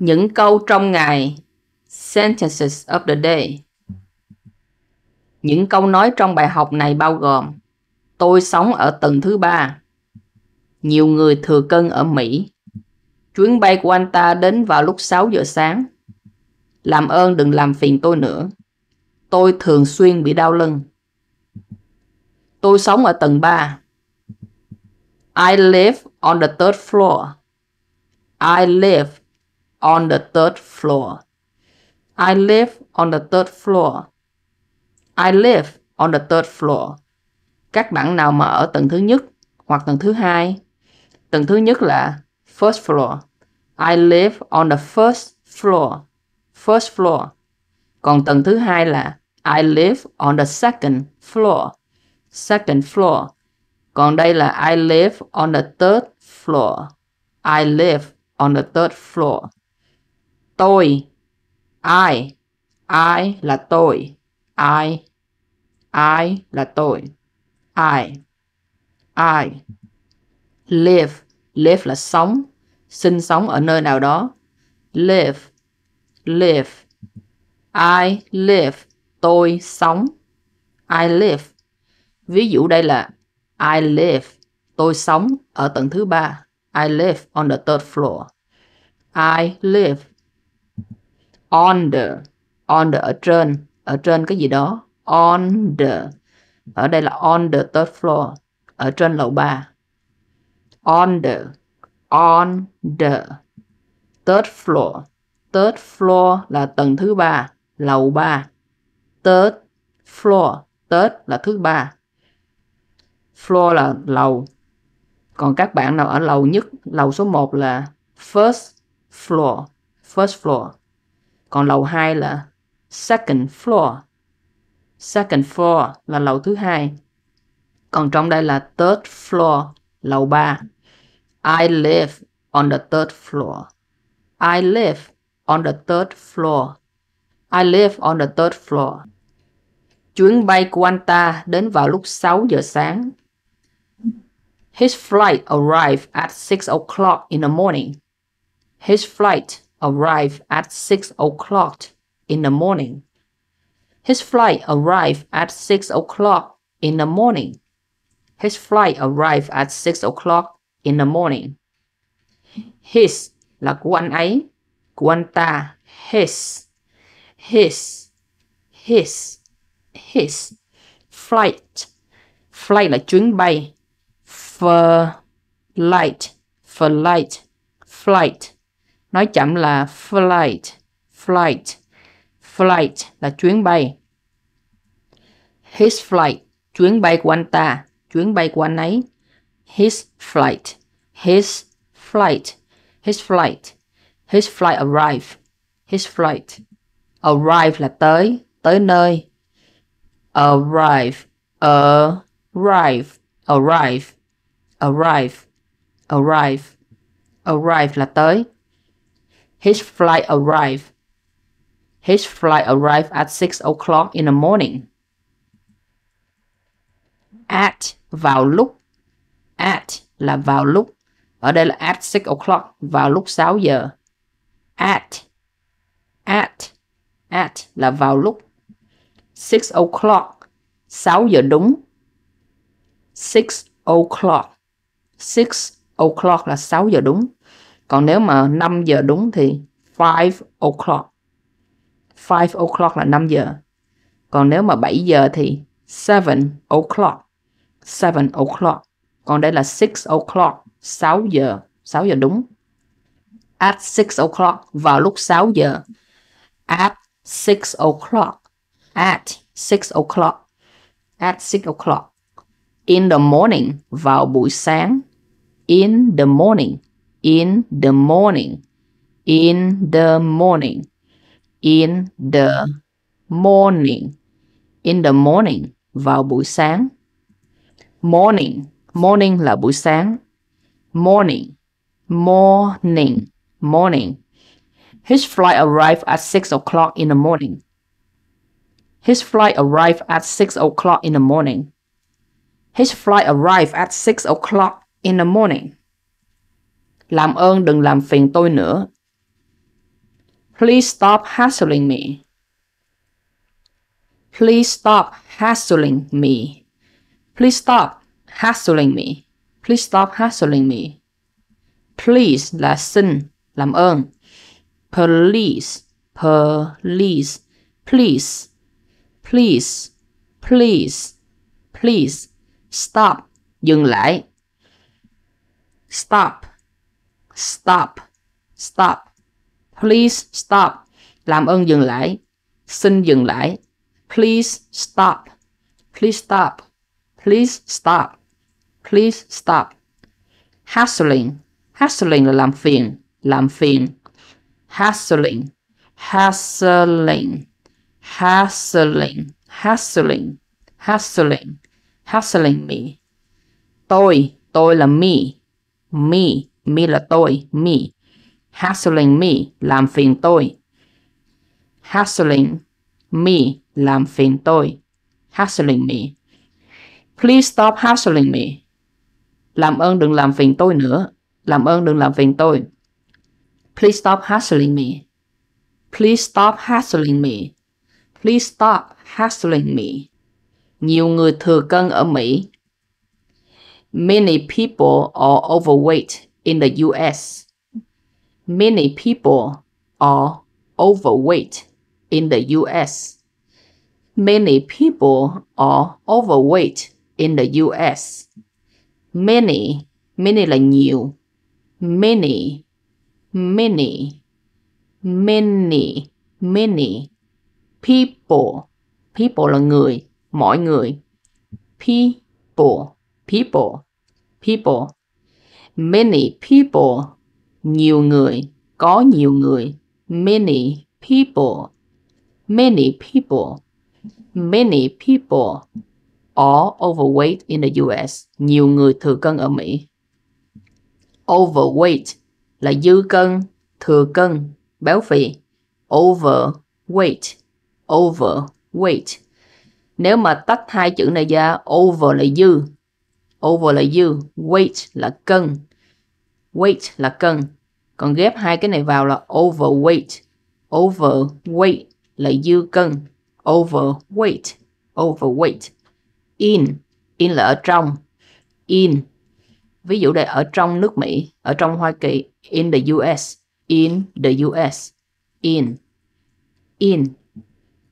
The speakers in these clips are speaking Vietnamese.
Những câu trong ngày Sentences of the day Những câu nói trong bài học này bao gồm Tôi sống ở tầng thứ ba Nhiều người thừa cân ở Mỹ Chuyến bay của anh ta đến vào lúc 6 giờ sáng Làm ơn đừng làm phiền tôi nữa Tôi thường xuyên bị đau lưng Tôi sống ở tầng 3 I live on the third floor I live on the third floor. I live on the third floor. I live on the third floor. Các bạn nào mà ở tầng thứ nhất hoặc tầng thứ hai? Tầng thứ nhất là first floor. I live on the first floor. First floor. Còn tầng thứ hai là I live on the second floor. Second floor. Còn đây là I live on the third floor. I live on the third floor. Tôi. I, I là tôi. I, I là tôi. I, I, Live. Live là sống. Sinh sống ở nơi nào đó. Live. Live. I live. Tôi sống. I live. Ví dụ đây là I live. Tôi sống ở tầng thứ ba. I live on the third floor. I live on the on the ở trên ở trên cái gì đó on the ở đây là on the third floor ở trên lầu 3 on the on the third floor third floor là tầng thứ ba lầu 3 third floor third là thứ ba floor là lầu còn các bạn nào ở lầu nhất lầu số 1 là first floor first floor còn lầu 2 là second floor second floor là lầu thứ hai còn trong đây là third floor lầu 3 I live on the third floor I live on the third floor I live on the third floor Chuyến bay của anh ta đến vào lúc 6 giờ sáng His flight arrived at 6 o'clock in the morning. His flight arrived at 6 o'clock in the morning. His flight arrived at 6 o'clock in the morning. His flight arrived at 6 o'clock in the morning. His là của anh ấy, của anh ta. His, his, his, his. Flight, flight là chuyến bay. for Flight, flight, flight. Nói chậm là flight, flight, flight là chuyến bay. His flight, chuyến bay của anh ta, chuyến bay của anh ấy. His flight, his flight, his flight, his flight arrive, his flight. Arrive là tới, tới nơi. Arrive, arrive, arrive, arrive, arrive, arrive là tới. His flight arrived. His flight arrived at 6 o'clock in the morning. At vào lúc. At là vào lúc. Ở đây là at 6 o'clock, vào lúc 6 giờ. At. At. At là vào lúc. 6 o'clock, 6 giờ đúng. 6 o'clock. 6 o'clock là 6 giờ đúng còn nếu mà 5 giờ đúng thì 5 o'clock 5 o'clock là 5 giờ còn nếu mà 7 giờ thì 7 o'clock 7 o'clock còn đây là 6 o'clock 6 giờ 6 giờ đúng at 6 o'clock vào lúc 6 giờ at 6 o'clock at 6 o'clock at 6 o'clock in the morning vào buổi sáng in the morning in the morning, in the morning, in the morning, in the morning, vào buổi sáng. Morning, morning là buổi sáng. Morning, morning, morning. His flight arrived at 6 o'clock in the morning. His flight arrived at 6 o'clock in the morning. His flight arrived at 6 o'clock in the morning. Làm ơn đừng làm phiền tôi nữa. Please stop hassling me. Please stop hassling me. Please stop hassling me. Please stop hassling me. Please là xin, làm ơn. Please, please, please, please, please, please. Stop, dừng lại. Stop, Stop. Stop. Please stop. Làm ơn dừng lại. Xin dừng lại. Please stop. Please stop. Please stop. Please stop. Hassling. Hassling là làm phiền. Làm phiền. Hassling. Hassling. Hassling. Hassling. Hassling. Hassling me. Tôi. Tôi là me. Me. Me là tôi, me. Hassling me, làm phiền tôi. Hassling me, làm phiền tôi. Hassling me. Please stop hassling me. Làm ơn đừng làm phiền tôi nữa. Làm ơn đừng làm phiền tôi. Please stop hassling me. Please stop hassling me. Please stop hassling me. Nhiều người thừa cân ở Mỹ. Many people are overweight in the US. Many people are overweight in the US. Many people are overweight in the US. Many, many là nhiều. Many, many, many, many. People, people là người, mọi người. People, people, people. Many people, nhiều người, có nhiều người. Many people, many people, many people are overweight in the US. Nhiều người thừa cân ở Mỹ. Overweight là dư cân, thừa cân, béo phì. Overweight, overweight. Nếu mà tách hai chữ này ra, over là dư, Over là you, weight là cân. Weight là cân. Còn ghép hai cái này vào là overweight. Overweight là dư cân. Overweight, overweight. In, in là ở trong. In. Ví dụ đây ở trong nước Mỹ, ở trong Hoa Kỳ, in the US, in the US, in. In.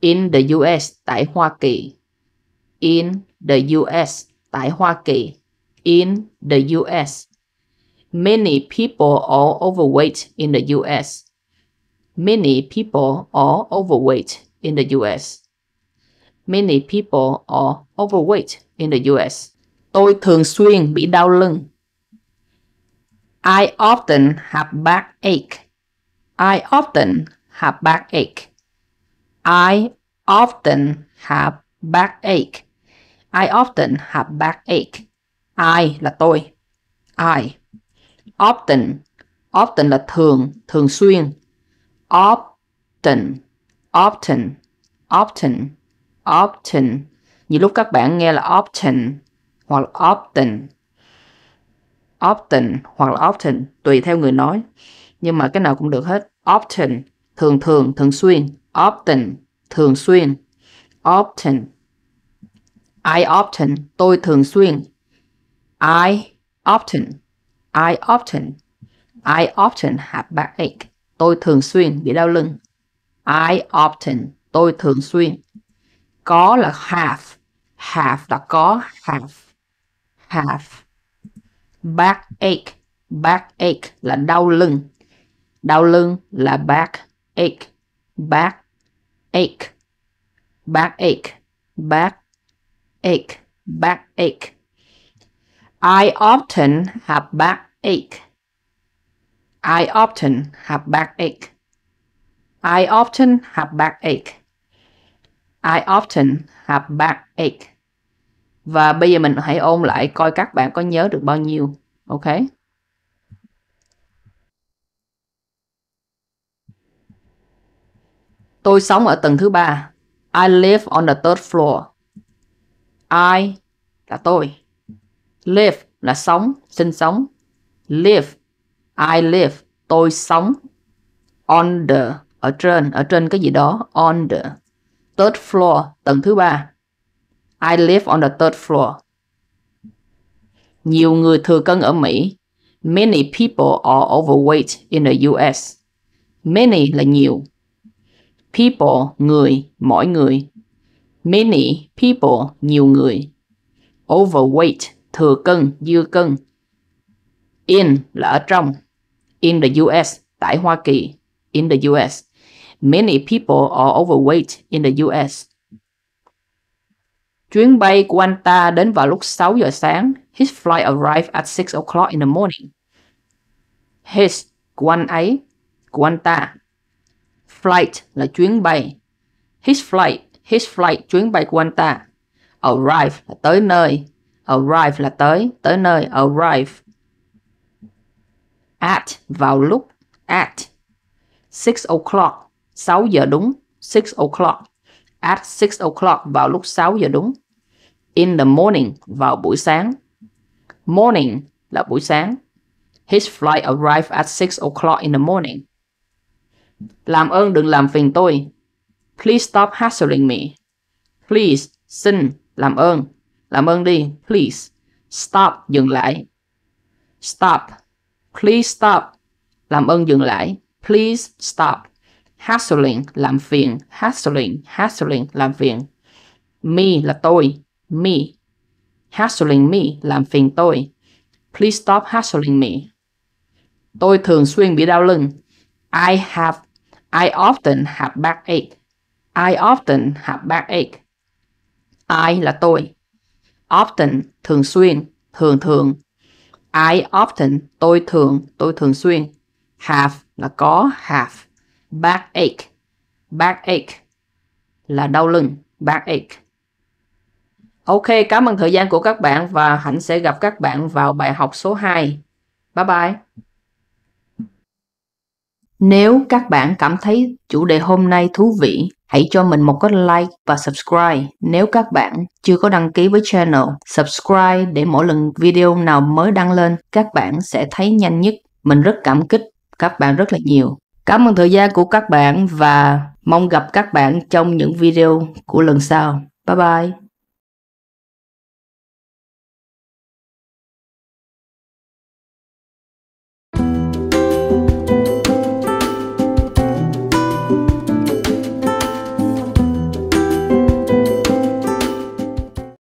In the US tại Hoa Kỳ. In the US tại Hoa Kỳ in the US. Many people are overweight in the US. Many people are overweight in the US. Many people are overweight in the US. Tôi thường xuyên bị đau lưng. I often have backache. I often have backache. I often have backache. I often have backache. I là tôi. I. Often. Often là thường, thường xuyên. Often. Often. Often. Often. Nhiều lúc các bạn nghe là often hoặc là often. Often hoặc là often. Tùy theo người nói. Nhưng mà cái nào cũng được hết. Often. Thường thường, thường xuyên. Often. Thường xuyên. Often. I often, tôi thường xuyên. I often, I often, I often have backache. Tôi thường xuyên bị đau lưng. I often, tôi thường xuyên. Có là have, have là có, have, have. Backache, backache là đau lưng. Đau lưng là backache, backache, backache, backache ache, back ache. I often have back ache. I often have back ache. I often have back ache. I often have back ache. Và bây giờ mình hãy ôn lại coi các bạn có nhớ được bao nhiêu. Ok. Tôi sống ở tầng thứ ba. I live on the third floor. I là tôi. Live là sống, sinh sống. Live, I live, tôi sống. On the, ở trên, ở trên cái gì đó. On the third floor, tầng thứ ba. I live on the third floor. Nhiều người thừa cân ở Mỹ. Many people are overweight in the US. Many là nhiều. People, người, mỗi người. Many people, nhiều người. Overweight, thừa cân, dư cân. In là ở trong. In the US, tại Hoa Kỳ. In the US. Many people are overweight in the US. Chuyến bay của anh ta đến vào lúc 6 giờ sáng. His flight arrived at 6 o'clock in the morning. His, của anh ấy, của anh ta. Flight là chuyến bay. His flight his flight chuyến bay của anh ta. Arrive là tới nơi. Arrive là tới, tới nơi, arrive. At vào lúc, at. 6 o'clock, 6 giờ đúng, 6 o'clock. At 6 o'clock vào lúc 6 giờ đúng. In the morning vào buổi sáng. Morning là buổi sáng. His flight arrived at 6 o'clock in the morning. Làm ơn đừng làm phiền tôi, Please stop hassling me. Please, xin, làm ơn. Làm ơn đi, please. Stop, dừng lại. Stop. Please stop. Làm ơn dừng lại. Please stop. Hassling, làm phiền. Hassling, hassling, làm phiền. Me là tôi. Me. Hassling me, làm phiền tôi. Please stop hassling me. Tôi thường xuyên bị đau lưng. I have, I often have backache. I often have backache. I là tôi. Often, thường xuyên, thường thường. I often, tôi thường, tôi thường xuyên. Have là có, have. Backache. Backache là đau lưng, backache. Ok, cảm ơn thời gian của các bạn và hạnh sẽ gặp các bạn vào bài học số 2. Bye bye. Nếu các bạn cảm thấy chủ đề hôm nay thú vị, hãy cho mình một cái like và subscribe. Nếu các bạn chưa có đăng ký với channel, subscribe để mỗi lần video nào mới đăng lên, các bạn sẽ thấy nhanh nhất. Mình rất cảm kích các bạn rất là nhiều. Cảm ơn thời gian của các bạn và mong gặp các bạn trong những video của lần sau. Bye bye!